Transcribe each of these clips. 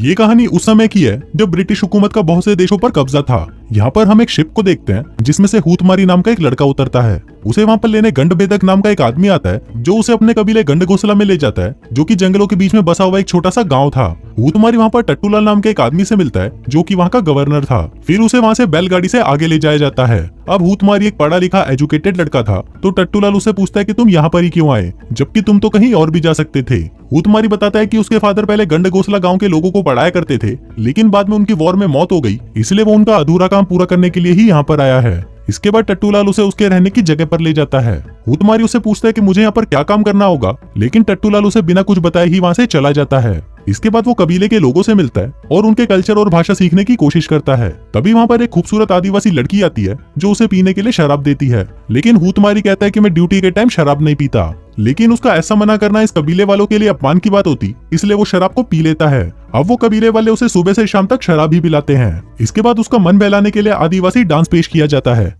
ये कहानी उस समय की है जब ब्रिटिश हुकूमत का बहुत से देशों पर कब्जा था यहाँ पर हम एक शिप को देखते हैं जिसमें से हूतमारी नाम का एक लड़का उतरता है उसे वहाँ पर लेने गंड बेदक नाम का एक आदमी आता है जो उसे अपने कबीले गंड घोसला में ले जाता है जो की जंगलों के बीच में बसा हुआ एक छोटा सा गाँव था वो तुम्हारी वहाँ पर टट्टूलाल नाम के एक आदमी से मिलता है जो की वहाँ का गवर्नर था फिर उसे वहाँ से बैलगाड़ी से आगे ले जाया जाता है अब हुतमारी एक पढ़ा लिखा एजुकेटेड लड़का था तो टट्टूलाल उसे पूछता है कि तुम यहाँ पर ही क्यों आए जबकि तुम तो कहीं और भी जा सकते थे हुतमारी बताता है कि उसके फादर पहले गंड घोसला गांव के लोगों को पढ़ाया करते थे लेकिन बाद में उनकी वॉर में मौत हो गई इसलिए वो उनका अधूरा काम पूरा करने के लिए ही यहाँ पर आया है इसके बाद टट्टूलाल उसे उसके रहने की जगह पर ले जाता है भूतमारी उसे पूछता है कि मुझे यहाँ पर क्या काम करना होगा लेकिन टट्टूलाल उसे बिना कुछ बताए ही वहाँ से चला जाता है इसके बाद वो कबीले के लोगों से मिलता है और उनके कल्चर और भाषा सीखने की कोशिश करता है तभी वहाँ पर एक खूबसूरत आदिवासी लड़की आती है जो उसे पीने के लिए शराब देती है लेकिन हुतमारी कहता है की मैं ड्यूटी के टाइम शराब नहीं पीता लेकिन उसका ऐसा मना करना इस कबीले वालों के लिए अपमान की बात होती इसलिए वो शराब को पी लेता है अब वो कबीले वाले उसे सुबह से शाम तक शराब ही पिलाते हैं इसके बाद उसका मन बहलाने के लिए आदिवासी डांस पेश किया जाता है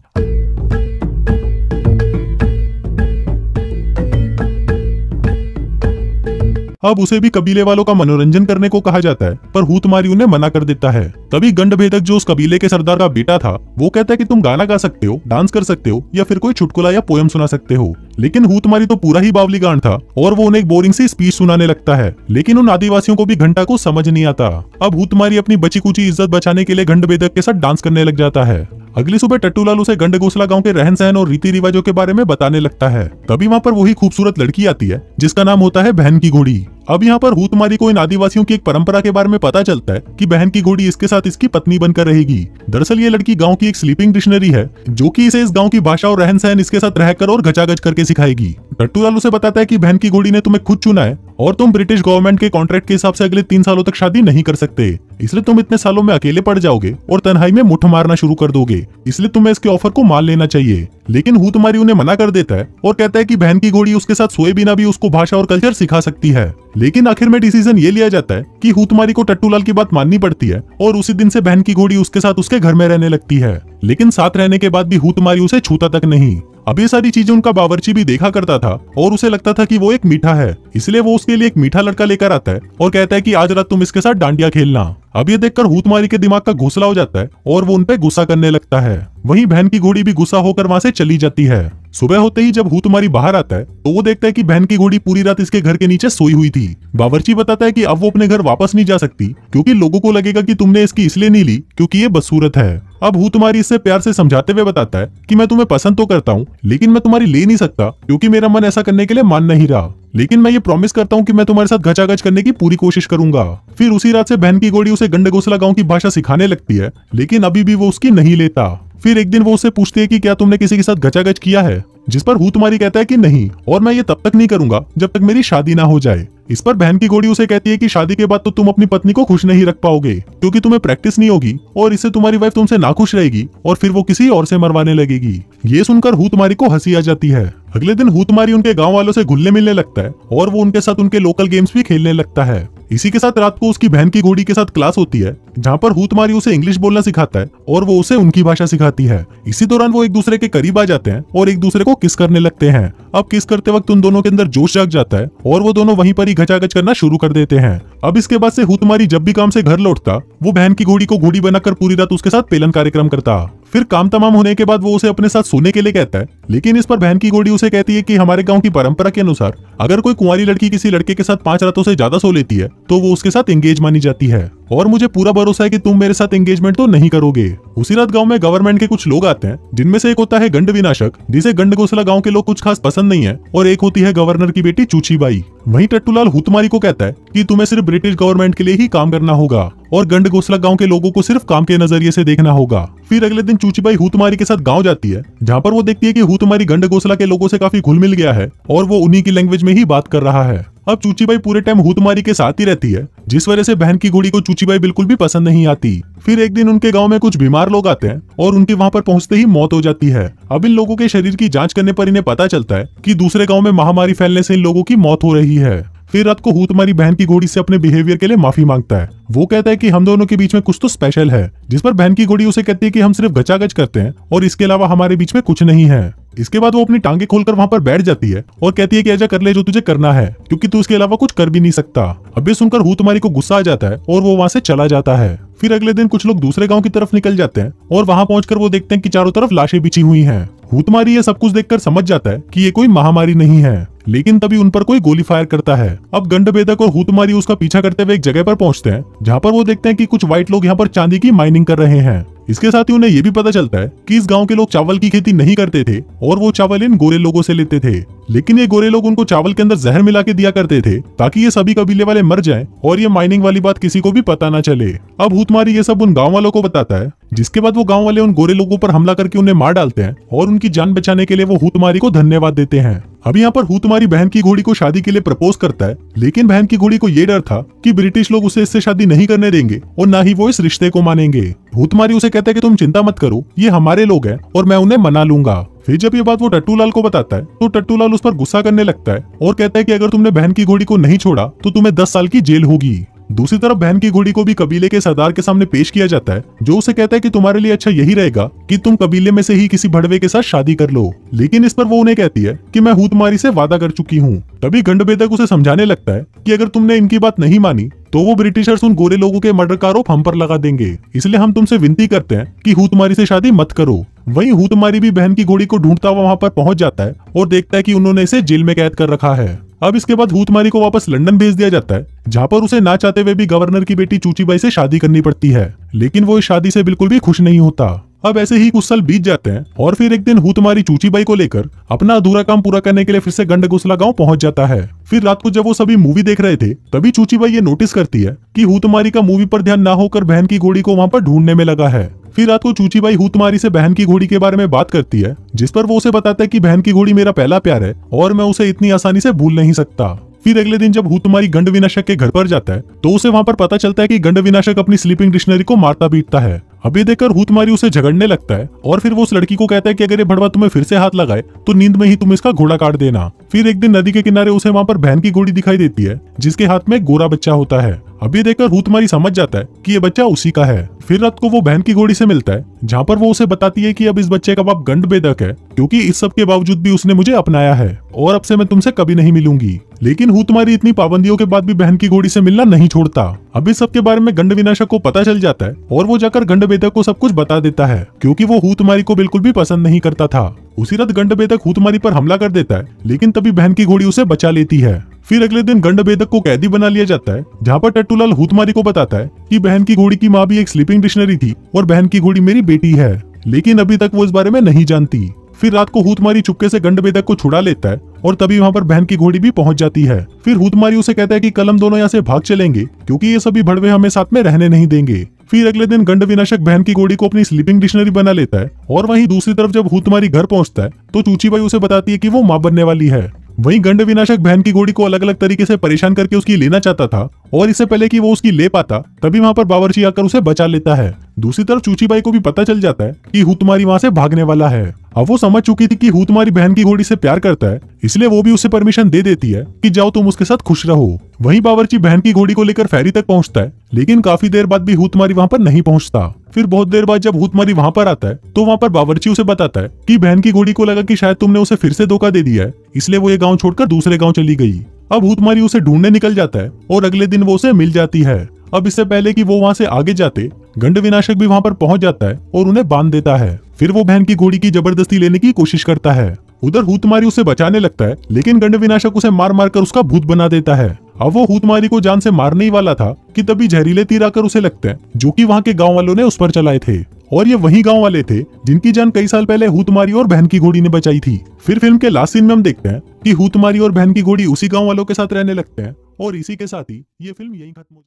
अब उसे भी कबीले वालों का मनोरंजन करने को कहा जाता है पर हूतमारी उन्हें मना कर देता है तभी गंड भेदक जो उस कबीले के सरदार का बेटा था वो कहता है कि तुम गाना गा सकते हो डांस कर सकते हो या फिर कोई चुटकुला या पोयम सुना सकते हो लेकिन हूतमारी तो पूरा ही बावली गांड था और वो उन्हें एक बोरिंग सी स्पीच सुनाने लगता है लेकिन उन आदिवासियों को भी घंटा को समझ नहीं आता अब हूत अपनी बची कुची इज्जत बचाने के लिए घंड के साथ डांस करने लग जाता है अगली सुबह टट्टूलाल उसे गंडगोसला गांव के रहन सहन और रीति रिवाजों के बारे में बताने लगता है तभी वहाँ पर वही खूबसूरत लड़की आती है जिसका नाम होता है बहन की घोड़ी अब यहाँ पर हूतमारी को इन आदिवासियों की एक परंपरा के बारे में पता चलता है कि बहन की घोड़ी इसके साथ इसकी पत्नी बनकर रहेगी दरअसल ये लड़की गांव की एक स्लीपिंग डिक्शनरी है जो कि इसे इस गांव की भाषा और रहन सहन इसके साथ रहकर और गच करके सिखाएगी टट्टूलाल उसे बताता है कि बहन की घोड़ी ने तुम्हें खुद चुना है और तुम ब्रिटिश गवर्नमेंट के कॉन्ट्रैक्ट के हिसाब से अगले तीन सालों तक शादी नहीं कर सकते इसलिए तुम इतने सालों में अकेले पड़ जाओगे और तनहाई में मुठ मारना शुरू कर दोगे इसलिए तुम्हें इसके ऑफर को मान लेना चाहिए लेकिन हु तुम्हारी उन्हें मना कर देता है और कहता है कि बहन की घोड़ी उसके साथ सोए बिना भी उसको भाषा और कल्चर सिखा सकती है लेकिन आखिर में डिसीजन ये लिया जाता है कि हुतमारी को टट्टूलाल की बात माननी पड़ती है और उसी दिन से बहन की घोड़ी उसके साथ उसके घर में रहने लगती है लेकिन साथ रहने के बाद भी हुतमारी उसे छूता तक नहीं अब ये सारी चीजें उनका बावर्ची भी देखा करता था और उसे लगता था कि वो एक मीठा है इसलिए वो उसके लिए एक मीठा लड़का लेकर आता है और कहता है कि आज रात तुम इसके साथ डांडिया खेलना अब ये देखकर हूतमारी के दिमाग का घोसला हो जाता है और वो उनपे गुस्सा करने लगता है वहीं बहन की घोड़ी भी गुस्सा होकर वहाँ से चली जाती है सुबह होते ही जब हूतमारी बाहर आता है तो वो देखता है कि बहन की घोड़ी पूरी रात इसके घर के नीचे सोई हुई थी बावरची बताता है कि अब वो अपने घर वापस नहीं जा सकती क्योंकि लोगों को लगेगा कि तुमने इसकी इसलिए नहीं ली क्योंकि ये बदसूरत है अब हूतमारी इससे प्यार से समझाते हुए बताता है कि मैं तुम्हें पसंद तो करता हूँ लेकिन मैं तुम्हारी ले नहीं सकता क्योंकि मेरा मन ऐसा करने के लिए मान नहीं रहा लेकिन मैं ये प्रॉमिस करता हूँ कि मैं तुम्हारे साथ घचाघच करने की पूरी कोशिश करूंगा फिर उसी रात से बहन की गोड़ी उसे गंडगोसला गांव की भाषा सिखाने लगती है लेकिन अभी भी वो उसकी नहीं लेता फिर एक दिन वो उसे पूछती है कि क्या तुमने किसी के साथ गच किया है जिस पर हु तुम्हारी कहता है कि नहीं और मैं ये तब तक नहीं करूंगा जब तक मेरी शादी ना हो जाए इस पर बहन की गोड़ी उसे कहती है कि शादी के बाद तो तुम अपनी पत्नी को खुश नहीं रख पाओगे क्योंकि तुम्हें प्रैक्टिस नहीं होगी और इससे तुम्हारी वाइफ तुमसे ना खुश रहेगी और फिर वो किसी और से मरवाने लगेगी ये सुनकर हूतमारी को हंसी आ जाती है अगले दिन हूतमारी उनके गांव वालों से घुलने मिलने लगता है और वो उनके साथ उनके लोकल गेम्स भी खेलने लगता है इसी के साथ रात को उसकी बहन की गोडी के साथ क्लास होती है जहाँ पर हूतमारी उसे इंग्लिश बोलना सिखाता है और वो उसे उनकी भाषा सिखाती है इसी दौरान वो एक दूसरे के करीब आ जाते हैं और एक दूसरे को किस करने लगते हैं अब किस करते वक्त उन दोनों के अंदर जोश जाग जाता है और वो दोनों वहीं पर ही गच करना शुरू कर देते हैं अब इसके बाद से हुतमारी जब भी काम से घर लौटता वो बहन की घोड़ी को घोड़ी बनाकर पूरी रात उसके साथ पेलन कार्यक्रम करता फिर काम तमाम होने के बाद वो उसे अपने साथ सोने के लिए कहता है लेकिन इस पर बहन की गोड़ी उसे कहती है कि हमारे गांव की परंपरा के अनुसार अगर कोई कुंवारी लड़की किसी लड़के के साथ पांच रातों से ज्यादा सो लेती है तो वो उसके साथ एंगेज मानी जाती है और मुझे पूरा भरोसा है कि तुम मेरे साथ एंगेजमेंट तो नहीं करोगे उसी रात गांव में गवर्नमेंट के कुछ लोग आते हैं जिनमें से एक होता है गंड विनाशक जिसे गंड घोसला गांव के लोग कुछ खास पसंद नहीं है और एक होती है गवर्नर की बेटी चूची बाई वही टट्टूलाल हुतमारी को कहता है की तुम्हें सिर्फ ब्रिटिश गवर्नमेंट के लिए ही काम करना होगा और गंड घोसला गाँव के लोगों को सिर्फ काम के नजरिए से देखना होगा फिर अगले दिन चूची बाई हुतमारी के साथ गाँव जाती है जहाँ पर वो देखती है की हुतमारी गंड घोसला के लोगों से काफी घुल मिल गया है और वो उन्हीं की लैंग्वेज में ही बात कर रहा है अब चूची बाई पूरे टाइम हूतमारी के साथ ही रहती है जिस वजह से बहन की घोड़ी को चूची बाई बिल्कुल भी पसंद नहीं आती फिर एक दिन उनके गांव में कुछ बीमार लोग आते हैं और उनकी वहां पर पहुंचते ही मौत हो जाती है अब इन लोगों के शरीर की जांच करने पर इन्हें पता चलता है कि दूसरे गांव में महामारी फैलने से इन लोगों की मौत हो रही है फिर रात को हूतमारी बहन की घोड़ी से अपने बिहेवियर के लिए माफी मांगता है वो कहता है कि हम दोनों के बीच में कुछ तो स्पेशल है जिस पर बहन की घोड़ी उसे कहती है कि हम सिर्फ गचागच करते हैं और इसके अलावा हमारे बीच में कुछ नहीं है इसके बाद वो अपनी टांगे खोलकर वहाँ पर बैठ जाती है और कहती है कि ऐसा कर ले जो तुझे करना है क्योंकि तू उसके अलावा कुछ कर भी नहीं सकता अब ये सुनकर हूतमारी को गुस्सा आ जाता है और वो वहाँ से चला जाता है फिर अगले दिन कुछ लोग दूसरे गांव की तरफ निकल जाते हैं और वहां पहुंचकर वो देखते हैं कि चारों तरफ लाशें बिछी हुई हैं। हुतमारी ये सब कुछ देखकर समझ जाता है कि ये कोई महामारी नहीं है लेकिन तभी उन पर कोई गोली फायर करता है अब गंड बेदक और हुतमारी उसका पीछा करते हुए एक जगह पर पहुंचते हैं जहां पर वो देखते हैं कि कुछ व्हाइट लोग यहाँ पर चांदी की माइनिंग कर रहे हैं इसके साथ ही उन्हें यह भी पता चलता है कि इस गांव के लोग चावल की खेती नहीं करते थे और वो चावल इन गोरे लोगों से लेते थे लेकिन ये गोरे लोग उनको चावल के अंदर जहर मिला के दिया करते थे ताकि ये सभी कबीले वाले मर जाए और ये माइनिंग वाली बात किसी को भी पता ना चले अब हुतमारी ये सब उन गाँव वालों को बताता है जिसके बाद वो गांव वाले उन गोरे लोगों पर हमला करके उन्हें मार डालते हैं और उनकी जान बचाने के लिए वो हुतमारी को धन्यवाद देते हैं अब यहाँ पर हुतमारी बहन की घोड़ी को शादी के लिए प्रपोज करता है लेकिन बहन की घोड़ी को ये डर था कि ब्रिटिश लोग उसे इससे शादी नहीं करने देंगे और ना ही वो इस रिश्ते को मानेंगे हुतमारी उसे कहता है की तुम चिंता मत करो ये हमारे लोग है और मैं उन्हें मना लूंगा फिर जब ये बात वो टट्टूलाल को बताता है तो टट्टूलाल उस पर गुस्सा करने लगता है और कहता है कि अगर तुमने बहन की घोड़ी को नहीं छोड़ा तो तुम्हें दस साल की जेल होगी दूसरी तरफ बहन की घोड़ी को भी कबीले के सरदार के सामने पेश किया जाता है जो उसे कहता है कि तुम्हारे लिए अच्छा यही रहेगा कि तुम कबीले में से ही किसी भड़वे के साथ शादी कर लो लेकिन इस पर वो उन्हें कहती है कि मैं हूतमारी से वादा कर चुकी हूँ तभी गंडबेदक उसे समझाने लगता है कि अगर तुमने इनकी बात नहीं मानी तो वो ब्रिटिशर्स उन गोरे लोगों के मर्डर का आरोप हम पर लगा देंगे इसलिए हम तुमसे विनती करते हैं कि हूतमारी से शादी मत करो वहीं हूतमारी भी बहन की घोड़ी को ढूंढता हुआ वहाँ पर पहुँच जाता है और देखता है कि उन्होंने इसे जेल में कैद कर रखा है अब इसके बाद हूतमारी को वापस लंदन भेज दिया जाता है जहाँ पर उसे ना चाहते हुए भी गवर्नर की बेटी चूचीबाई से शादी करनी पड़ती है लेकिन वो इस शादी से बिल्कुल भी खुश नहीं होता अब ऐसे ही कुछ साल बीत जाते हैं और फिर एक दिन हुतमारी चूचीबाई को लेकर अपना अधूरा काम पूरा करने के लिए फिर से गंड गांव गाँव पहुंच जाता है फिर रात को जब वो सभी मूवी देख रहे थे तभी चूचीबाई ये नोटिस करती है कि हुतमारी का मूवी पर ध्यान ना होकर बहन की घोड़ी को वहाँ पर ढूंढने में लगा है फिर रात को चूचीबाई हुतमारी से बहन की घोड़ी के बारे में बात करती है जिस पर वो उसे बताता है कि बहन की घोड़ी मेरा पहला प्यार है और मैं उसे इतनी आसानी से भूल नहीं सकता फिर अगले दिन जब तुम्हारी गंड विनाशक के घर पर जाता है तो उसे वहाँ पर पता चलता है कि गंड विनाशक अपनी स्लीपिंग डिक्शनरी को मारता पीटता है अब ये देखकर तुम्हारी उसे झगड़ने लगता है और फिर वो उस लड़की को कहता है कि अगर ये भड़वा तुम्हें फिर से हाथ लगाए तो नींद में ही तुम इसका घोड़ा काट देना फिर एक दिन नदी के किनारे उसे वहाँ पर बहन की घोड़ी दिखाई देती है जिसके हाथ में गोरा बच्चा होता है अभी देखकर हूतमारी समझ जाता है कि ये बच्चा उसी का है फिर रात को वो बहन की घोड़ी से मिलता है जहाँ पर वो उसे बताती है कि अब इस बच्चे का बाप गंड बेदक है क्योंकि इस सब के बावजूद भी उसने मुझे अपनाया है और अब से मैं तुमसे कभी नहीं मिलूंगी लेकिन हूतमारी इतनी पाबंदियों के बाद भी बहन की घोड़ी से मिलना नहीं छोड़ता अब इस सब के बारे में गंड विनाशक को पता चल जाता है और वो जाकर गंड बेदक को सब कुछ बता देता है क्योंकि वो हूतमारी को बिल्कुल भी पसंद नहीं करता था उसी रात गंड बेदक हूतमारी पर हमला कर देता है लेकिन तभी बहन की घोड़ी उसे बचा लेती है फिर अगले दिन गंड भेदक को कैदी बना लिया जाता है जहाँ पर टट्टूलाल हुतमारी को बताता है कि बहन की घोड़ी की माँ भी एक स्लीपिंग डिक्शनरी थी और बहन की घोड़ी मेरी बेटी है लेकिन अभी तक वो इस बारे में नहीं जानती फिर रात को हुतमारी चुपके से गंड बेदक को छुड़ा लेता है और तभी वहाँ पर बहन की घोड़ी भी पहुँच जाती है फिर हुतमारी उसे कहता है की कलम दोनों यहाँ से भाग चलेंगे क्यूँकी ये सभी भड़वे हमें साथ में रहने नहीं देंगे फिर अगले दिन गंड विनाशक बहन की गोड़ी को अपनी स्लीपिंग डिक्शनरी बना लेता है और वहीं दूसरी तरफ जब हुतमारी घर पहुंचता है तो चूची भाई उसे बताती है कि वो माँ बनने वाली है वहीं गंड विनाशक बहन की गोड़ी को अलग अलग तरीके से परेशान करके उसकी लेना चाहता था और इससे पहले कि वो उसकी ले पाता तभी वहां पर बाबरची आकर उसे बचा लेता है दूसरी तरफ चूची बाई को भी पता चल जाता है कि हुतमारी वहां से भागने वाला है अब वो समझ चुकी थी कि हुतमारी बहन की घोड़ी से प्यार करता है इसलिए वो भी उसे परमिशन दे देती है कि जाओ तुम उसके साथ खुश रहो वहीं बावरची बहन की घोड़ी को लेकर फेरी तक पहुंचता है लेकिन काफी देर बाद भी हुतमारी वहां पर नहीं पहुंचता फिर बहुत देर बाद जब हुतमारी वहां पर आता है तो वहां पर बावरची उसे बताता है कि बहन की घोड़ी को लगा कि शायद तुमने उसे फिर से धोखा दे दिया है इसलिए वो ये गांव छोड़कर दूसरे गांव चली गई अब भूतमारी उसे ढूंढने निकल जाता है और अगले दिन वो उसे मिल जाती है अब इससे पहले कि वो वहाँ से आगे जाते गंड विनाशक भी वहाँ पर पहुंच जाता है और उन्हें बांध देता है फिर वो बहन की घोड़ी की जबरदस्ती लेने की कोशिश करता है उधर हूतमारी उसे बचाने लगता है लेकिन गंड विनाशक उसे मार मार कर उसका भूत बना देता है अब वो हूतमारी को जान से मारने ही वाला था कि तभी जहरीले तीर आकर उसे लगते हैं जो कि वहाँ के गांव वालों ने उस पर चलाए थे और ये वही गाँव वाले थे जिनकी जान कई साल पहले हुतमारी और बहन की घोड़ी ने बचाई थी फिर फिल्म के लास्ट सीन में हम देखते हैं कि हुतमारी और बहन की घोड़ी उसी गाँव वालों के साथ रहने लगते हैं और इसी के साथ ही ये फिल्म यही खत्म हो